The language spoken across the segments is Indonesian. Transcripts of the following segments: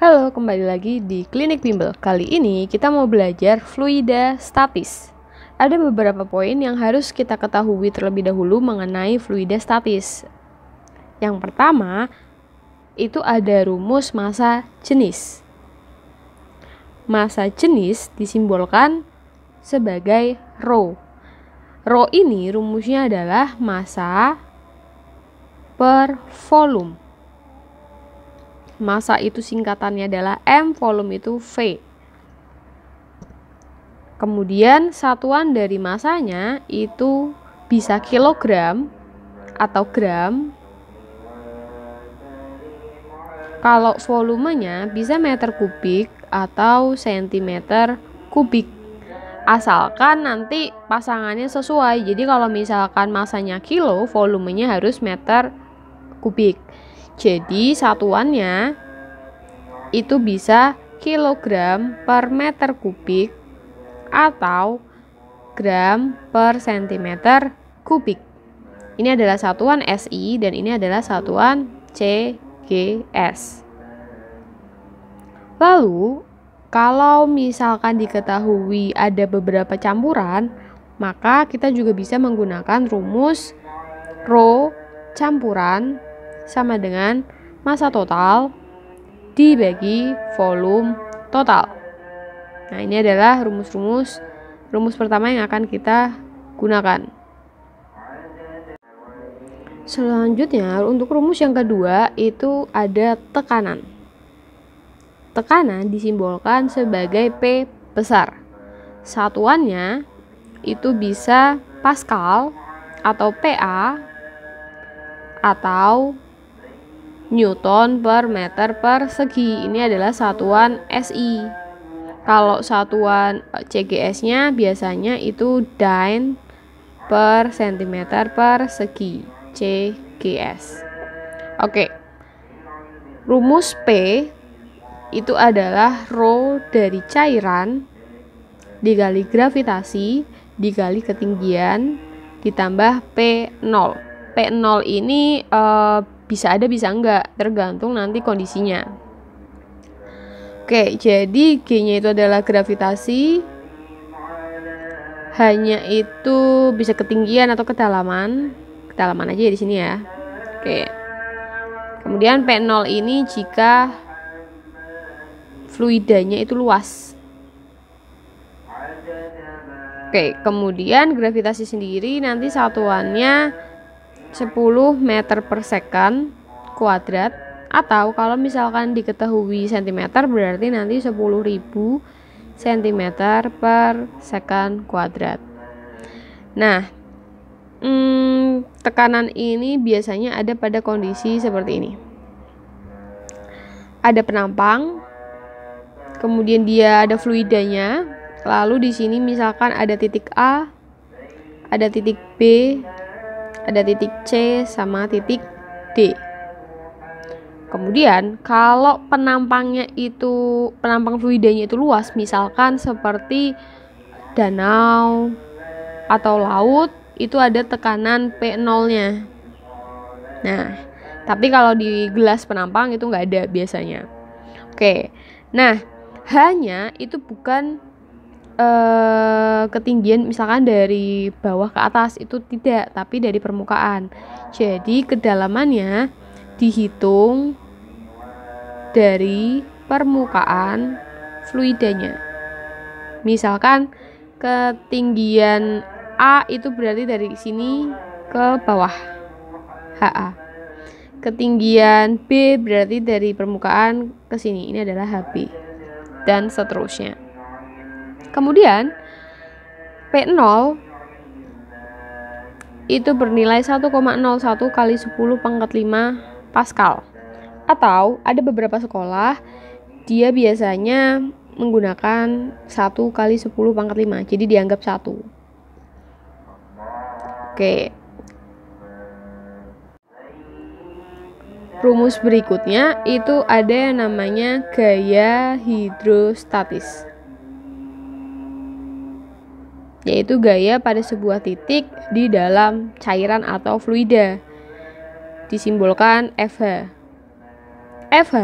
Halo, kembali lagi di Klinik Bimbel. Kali ini kita mau belajar fluida statis. Ada beberapa poin yang harus kita ketahui terlebih dahulu mengenai fluida statis. Yang pertama, itu ada rumus massa jenis. Massa jenis disimbolkan sebagai rho. Rho ini rumusnya adalah massa per volume. Masa itu singkatannya adalah M, volume itu V. Kemudian satuan dari masanya itu bisa kilogram atau gram. Kalau volumenya bisa meter kubik atau sentimeter kubik asalkan nanti pasangannya sesuai. Jadi kalau misalkan masanya kilo, volumenya harus meter kubik. Jadi satuannya itu bisa kilogram per meter kubik atau gram per sentimeter kubik. Ini adalah satuan SI dan ini adalah satuan CGS. Lalu, kalau misalkan diketahui ada beberapa campuran, maka kita juga bisa menggunakan rumus rho campuran sama dengan massa total dibagi volume total. Nah, ini adalah rumus-rumus rumus pertama yang akan kita gunakan. Selanjutnya, untuk rumus yang kedua itu ada tekanan. Tekanan disimbolkan sebagai P besar. Satuannya itu bisa Pascal atau PA atau Newton per meter persegi. Ini adalah satuan SI. Kalau satuan eh, CGS-nya biasanya itu dyne per sentimeter persegi CGS. Oke. Rumus P itu adalah rho dari cairan digali gravitasi digali ketinggian ditambah P0. P0 ini uh, bisa ada bisa enggak tergantung nanti kondisinya oke jadi G nya itu adalah gravitasi hanya itu bisa ketinggian atau kedalaman kedalaman aja ya di sini ya oke kemudian P0 ini jika fluidanya itu luas Oke, kemudian gravitasi sendiri nanti satuannya 10 meter per second kuadrat atau kalau misalkan diketahui cm berarti nanti 10.000 cm per second kuadrat nah hmm, tekanan ini biasanya ada pada kondisi seperti ini ada penampang kemudian dia ada fluidanya lalu di sini misalkan ada titik A ada titik B ada titik C sama titik D. Kemudian kalau penampangnya itu penampang fluidanya itu luas, misalkan seperti danau atau laut itu ada tekanan P0-nya. Nah, tapi kalau di gelas penampang itu nggak ada biasanya. Oke. Nah, hanya itu bukan Eh, ketinggian misalkan dari bawah ke atas itu tidak, tapi dari permukaan. Jadi kedalamannya dihitung dari permukaan fluidanya. Misalkan ketinggian A itu berarti dari sini ke bawah HA. Ketinggian B berarti dari permukaan ke sini. Ini adalah HB. Dan seterusnya. Kemudian P0 itu bernilai 1,01 kali 10 pangkat 5 Pascal. Atau ada beberapa sekolah dia biasanya menggunakan 1 kali 10 pangkat 5. Jadi dianggap 1. Oke. Rumus berikutnya itu ada yang namanya gaya hidrostatis yaitu gaya pada sebuah titik di dalam cairan atau fluida. Disimbolkan FH. FH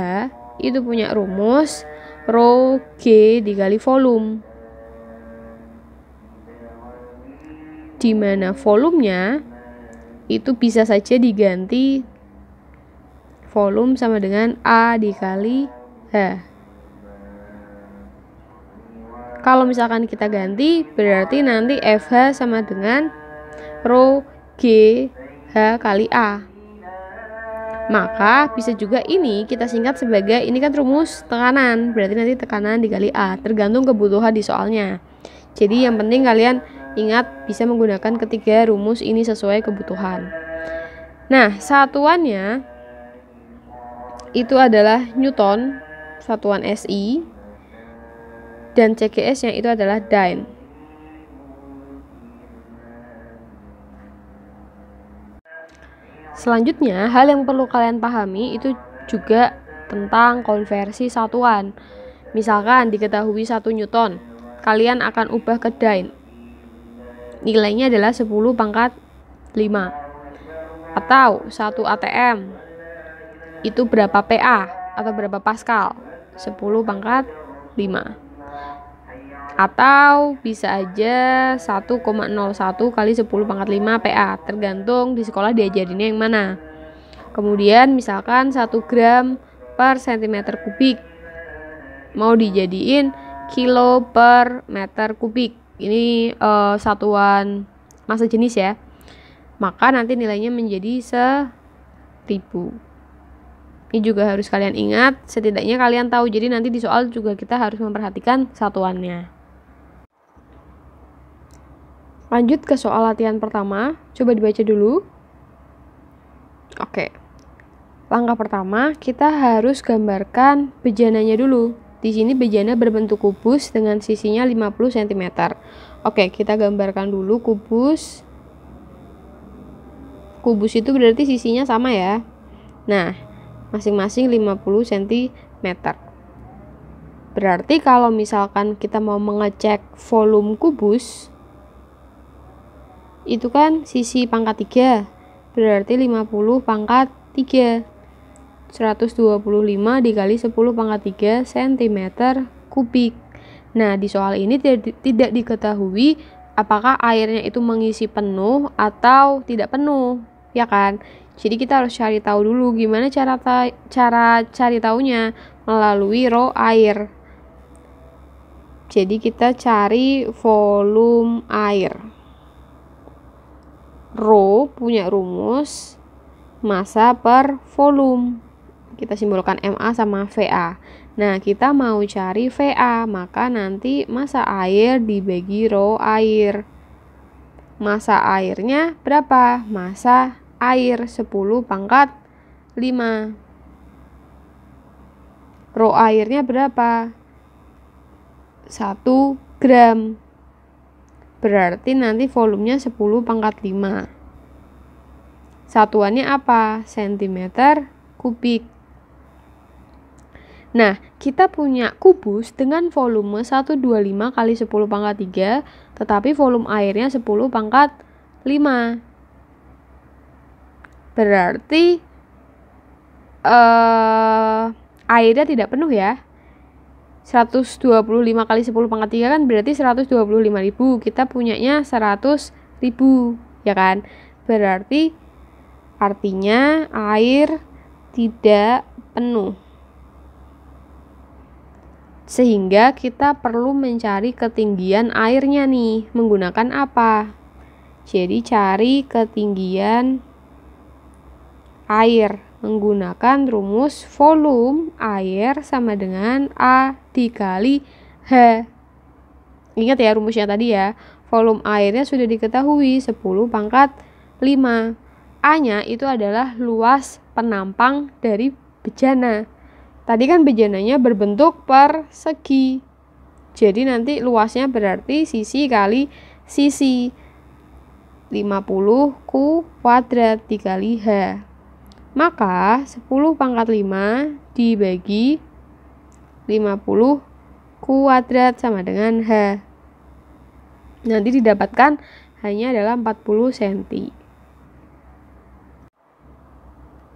itu punya rumus rho G dikali volume. Di mana volumenya itu bisa saja diganti volume sama dengan A dikali H. Kalau misalkan kita ganti, berarti nanti FH sama dengan Rho G kali A. Maka bisa juga ini kita singkat sebagai ini kan rumus tekanan, berarti nanti tekanan dikali A, tergantung kebutuhan di soalnya. Jadi yang penting kalian ingat bisa menggunakan ketiga rumus ini sesuai kebutuhan. Nah, satuannya itu adalah Newton, satuan SI, dan CGS yang itu adalah dine. Selanjutnya, hal yang perlu kalian pahami itu juga tentang konversi satuan. Misalkan diketahui 1 Newton, kalian akan ubah ke dine. Nilainya adalah 10 pangkat 5. Atau 1 ATM, itu berapa PA atau berapa Pascal? 10 pangkat 5 atau bisa aja 1,01 kali 10 pangkat 5 PA tergantung di sekolah diajarinnya yang mana kemudian misalkan 1 gram per cm kubik mau dijadiin kilo per meter kubik ini uh, satuan masa jenis ya maka nanti nilainya menjadi setipu ini juga harus kalian ingat setidaknya kalian tahu jadi nanti di soal juga kita harus memperhatikan satuannya Lanjut ke soal latihan pertama, coba dibaca dulu. Oke. Langkah pertama, kita harus gambarkan bejananya dulu. Di sini bejana berbentuk kubus dengan sisinya 50 cm. Oke, kita gambarkan dulu kubus. Kubus itu berarti sisinya sama ya. Nah, masing-masing 50 cm. Berarti kalau misalkan kita mau mengecek volume kubus, itu kan sisi pangkat 3 berarti 50 pangkat 3 125 dikali 10 pangkat 3 cm kubik nah di soal ini tidak, diketahui apakah airnya itu mengisi penuh atau tidak penuh ya kan jadi kita harus cari tahu dulu gimana cara ta cara cari tahunya melalui row air. Jadi kita cari volume air. Rho punya rumus massa per volume. Kita simbolkan MA sama VA. Nah, kita mau cari VA, maka nanti massa air dibagi rho air. Massa airnya berapa? Massa air 10 pangkat 5. Rho airnya berapa? 1 gram berarti nanti volumenya 10 pangkat 5. Satuannya apa? Sentimeter kubik. Nah, kita punya kubus dengan volume 125 kali 10 pangkat 3, tetapi volume airnya 10 pangkat 5. Berarti eh airnya tidak penuh ya. 125 kali 10 pangkat 3 kan berarti 125 ribu. Kita punyanya 100 ribu, ya kan? Berarti artinya air tidak penuh. Sehingga kita perlu mencari ketinggian airnya nih, menggunakan apa? Jadi cari ketinggian air menggunakan rumus volume air sama dengan A dikali H. Ingat ya rumusnya tadi ya. Volume airnya sudah diketahui 10 pangkat 5. A-nya itu adalah luas penampang dari bejana. Tadi kan bejananya berbentuk persegi. Jadi nanti luasnya berarti sisi kali sisi. 50 kuadrat dikali H. Maka 10 pangkat 5 dibagi 50 kuadrat sama dengan H. Nanti didapatkan hanya adalah 40 cm.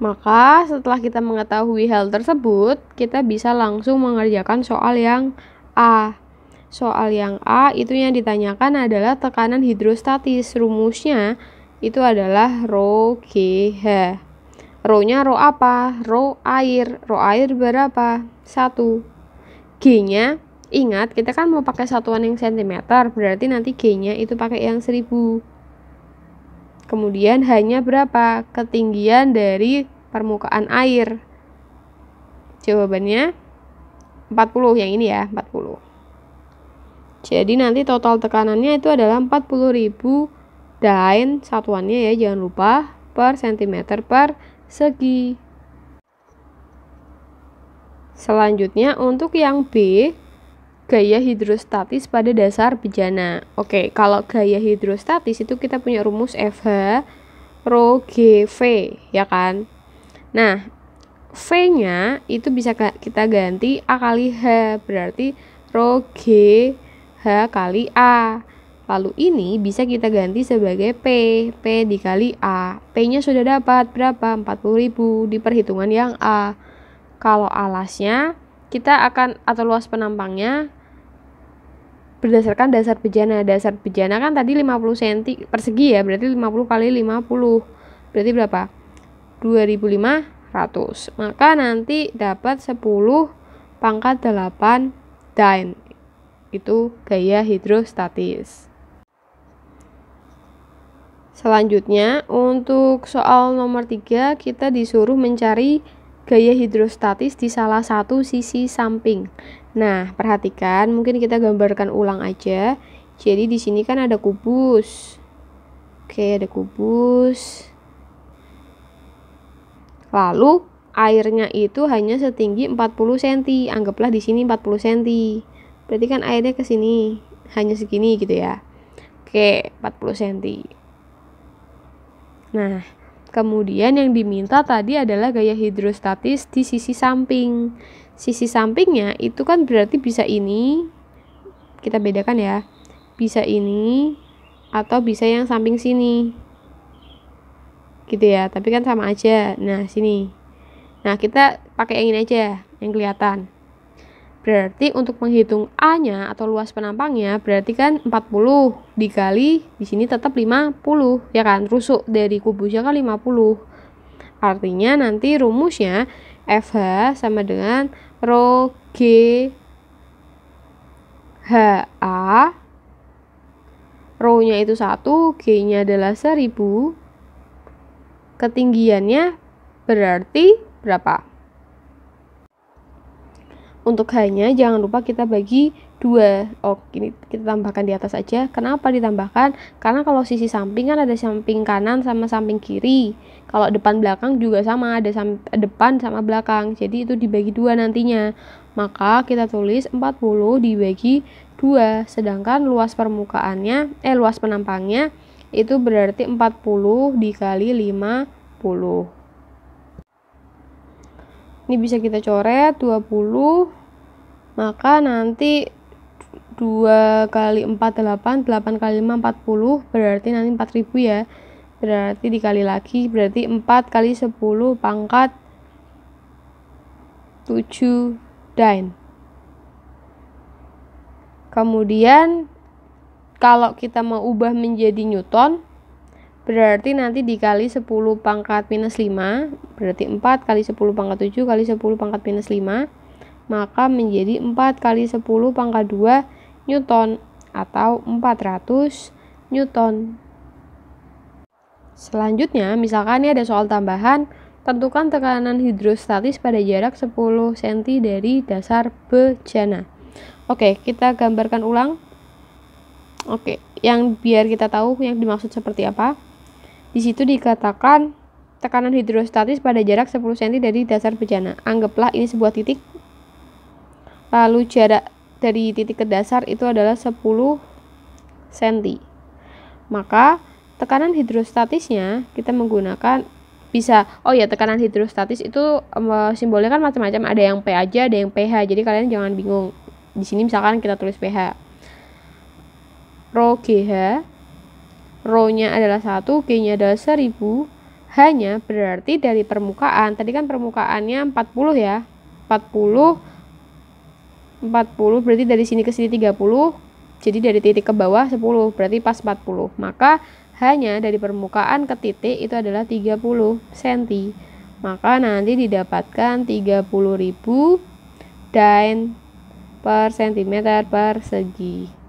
Maka setelah kita mengetahui hal tersebut, kita bisa langsung mengerjakan soal yang A. Soal yang A itu yang ditanyakan adalah tekanan hidrostatis. Rumusnya itu adalah rho h. Ro-nya ro apa? Ro air. Ro air berapa? Satu. G-nya, ingat kita kan mau pakai satuan yang sentimeter, berarti nanti G-nya itu pakai yang seribu. Kemudian hanya berapa? Ketinggian dari permukaan air. Jawabannya 40 yang ini ya, 40. Jadi nanti total tekanannya itu adalah 40.000 dain satuannya ya, jangan lupa per sentimeter per segi. Selanjutnya untuk yang B, gaya hidrostatis pada dasar bejana. Oke, kalau gaya hidrostatis itu kita punya rumus FH rho v, ya kan? Nah, V-nya itu bisa kita ganti A kali H, berarti rho G H kali A. Lalu ini bisa kita ganti sebagai P. P dikali A. P-nya sudah dapat berapa? 40.000 di perhitungan yang A. Kalau alasnya, kita akan atau luas penampangnya berdasarkan dasar bejana. Dasar bejana kan tadi 50 cm persegi ya, berarti 50 kali 50. Berarti berapa? 2500. Maka nanti dapat 10 pangkat 8 dyne Itu gaya hidrostatis. Selanjutnya, untuk soal nomor 3, kita disuruh mencari gaya hidrostatis di salah satu sisi samping. Nah, perhatikan, mungkin kita gambarkan ulang aja. Jadi di sini kan ada kubus. Oke, ada kubus. Lalu airnya itu hanya setinggi 40 cm. Anggaplah di sini 40 cm. Berarti kan airnya ke sini hanya segini gitu ya. Oke, 40 cm. Nah, kemudian yang diminta tadi adalah gaya hidrostatis di sisi samping. Sisi sampingnya itu kan berarti bisa ini, kita bedakan ya, bisa ini atau bisa yang samping sini. Gitu ya, tapi kan sama aja. Nah, sini. Nah, kita pakai yang ini aja, yang kelihatan. Berarti untuk menghitung A-nya atau luas penampangnya berarti kan 40 dikali di sini tetap 50 ya kan rusuk dari kubusnya kan 50. Artinya nanti rumusnya FH sama dengan rho G ha A rho-nya itu 1, G-nya adalah 1000. Ketinggiannya berarti berapa? Untuk hanya jangan lupa kita bagi dua. Oh, ini kita tambahkan di atas aja. Kenapa ditambahkan? Karena kalau sisi samping kan ada samping kanan sama samping kiri. Kalau depan belakang juga sama, ada depan sama belakang. Jadi itu dibagi dua nantinya. Maka kita tulis 40 dibagi dua. sedangkan luas permukaannya eh luas penampangnya itu berarti 40 dikali 50 ini bisa kita coret 20 maka nanti 2 kali 4 8 8 kali 5 40 berarti nanti 4000 ya berarti dikali lagi berarti 4 kali 10 pangkat 7 dan kemudian kalau kita mau ubah menjadi Newton Berarti nanti dikali 10 pangkat minus 5, berarti 4 kali 10 pangkat 7 kali 10 pangkat minus 5, maka menjadi 4 kali 10 pangkat 2 Newton atau 400 Newton. Selanjutnya, misalkan ini ada soal tambahan, tentukan tekanan hidrostatis pada jarak 10 cm dari dasar bejana. Oke, kita gambarkan ulang. Oke, yang biar kita tahu yang dimaksud seperti apa. Di situ dikatakan tekanan hidrostatis pada jarak 10 cm dari dasar bejana. Anggaplah ini sebuah titik, lalu jarak dari titik ke dasar itu adalah 10 cm. Maka tekanan hidrostatisnya kita menggunakan bisa oh ya tekanan hidrostatis itu um, simbolnya kan macam-macam ada yang P aja ada yang pH jadi kalian jangan bingung di sini misalkan kita tulis pH rho GH Rho-nya adalah 1, G-nya adalah 1000. Hanya berarti dari permukaan, tadi kan permukaannya 40 ya. 40 40 berarti dari sini ke sini 30. Jadi dari titik ke bawah 10, berarti pas 40. Maka hanya dari permukaan ke titik itu adalah 30 cm. Maka nanti didapatkan 30.000 dan per cm persegi.